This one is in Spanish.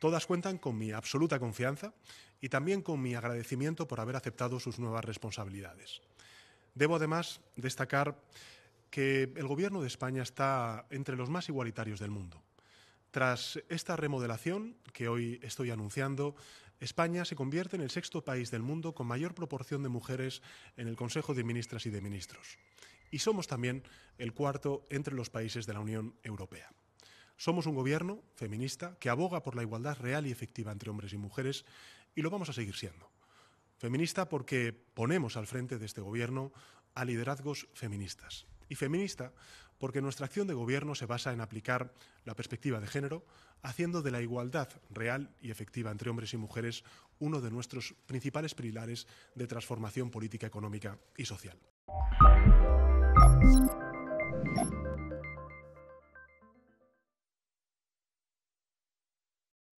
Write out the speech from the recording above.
Todas cuentan con mi absoluta confianza y también con mi agradecimiento por haber aceptado sus nuevas responsabilidades. Debo además destacar que el Gobierno de España está entre los más igualitarios del mundo. Tras esta remodelación que hoy estoy anunciando, España se convierte en el sexto país del mundo con mayor proporción de mujeres en el Consejo de Ministras y de Ministros. Y somos también el cuarto entre los países de la Unión Europea. Somos un gobierno feminista que aboga por la igualdad real y efectiva entre hombres y mujeres y lo vamos a seguir siendo. Feminista porque ponemos al frente de este gobierno a liderazgos feministas. Y feminista porque nuestra acción de gobierno se basa en aplicar la perspectiva de género, haciendo de la igualdad real y efectiva entre hombres y mujeres uno de nuestros principales pilares de transformación política, económica y social.